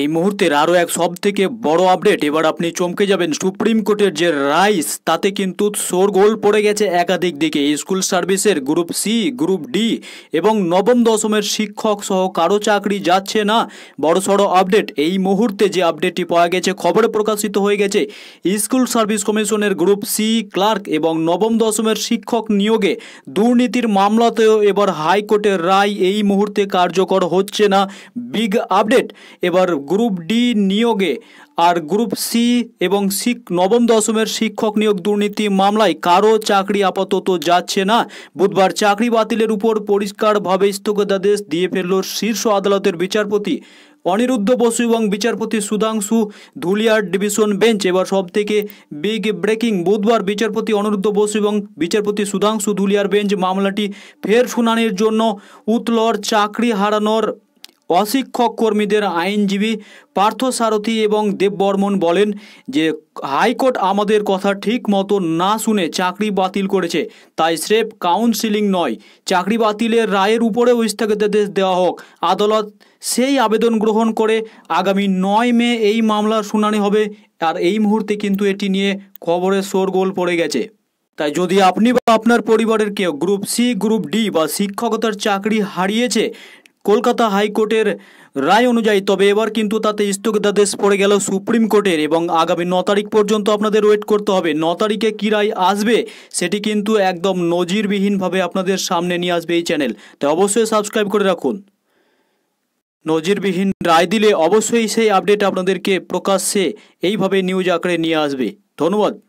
এই মুহূর্তের আরও এক সব থেকে বড় আপডেট এবার আপনি চমকে যাবেন সুপ্রিম কোর্টের যে রাইস তাতে কিন্তু গোল পড়ে গেছে একাধিক দিকে স্কুল সার্ভিসের গ্রুপ সি গ্রুপ ডি এবং নবম দশমের শিক্ষক সহ কারো চাকরি যাচ্ছে না সড়ো আপডেট এই মুহূর্তে যে আপডেটটি পাওয়া গেছে খবরে প্রকাশিত হয়ে গেছে স্কুল সার্ভিস কমিশনের গ্রুপ সি ক্লার্ক এবং নবম দশমের শিক্ষক নিয়োগে দুর্নীতির মামলাতেও এবার হাইকোর্টের রায় এই মুহূর্তে কার্যকর হচ্ছে না বিগ আপডেট এবার গ্রুপ ডি নিয়োগে আর গ্রুপ সি এবং শিখ নবম দশমের শিক্ষক নিয়োগ দুর্নীতি মামলায় কারো চাকরি আপাতত যাচ্ছে না বুধবার চাকরি বাতিলের উপর পরিষ্কারভাবে স্থগিতাদেশ দিয়ে ফেলল শীর্ষ আদালতের বিচারপতি অনিরুদ্ধ বসু এবং বিচারপতি সুধাংশু ধুলিয়ার ডিভিশন বেঞ্চ এবার সব থেকে বিগ ব্রেকিং বুধবার বিচারপতি অনিরুদ্ধ বসু এবং বিচারপতি সুধাংশু ধুলিয়ার বেঞ্চ মামলাটি ফের শুনানির জন্য উতলর চাকরি হারানোর অশিক্ষক কর্মীদের আইনজীবী পার্থসারথী এবং দেববর্মন বলেন যে হাইকোর্ট আমাদের কথা ঠিক মতো না শুনে চাকরি বাতিল করেছে তাই স্রেফ কাউন্সিলিং নয় চাকরি বাতিলের রায়ের উপরেও স্থগিতাদেশ দেওয়া হোক আদালত সেই আবেদন গ্রহণ করে আগামী নয় মে এই মামলার শুনানি হবে আর এই মুহূর্তে কিন্তু এটি নিয়ে খবরের শোরগোল পড়ে গেছে তাই যদি আপনি বা আপনার পরিবারের কেউ গ্রুপ সি গ্রুপ ডি বা শিক্ষকতার চাকরি হারিয়েছে কলকাতা হাইকোর্টের রায় অনুযায়ী তবে এবার কিন্তু তাতে স্থগিতাদেশ পড়ে গেল সুপ্রিম কোর্টের এবং আগামী ন তারিখ পর্যন্ত আপনাদের ওয়েট করতে হবে ন তারিখে কী রায় আসবে সেটি কিন্তু একদম নজিরবিহীনভাবে আপনাদের সামনে নিয়ে আসবে এই চ্যানেল তাই অবশ্যই সাবস্ক্রাইব করে রাখুন নজিরবিহীন রায় দিলে অবশ্যই সেই আপডেট আপনাদেরকে প্রকাশ্যে এইভাবে নিউজ আঁকড়ে নিয়ে আসবে ধন্যবাদ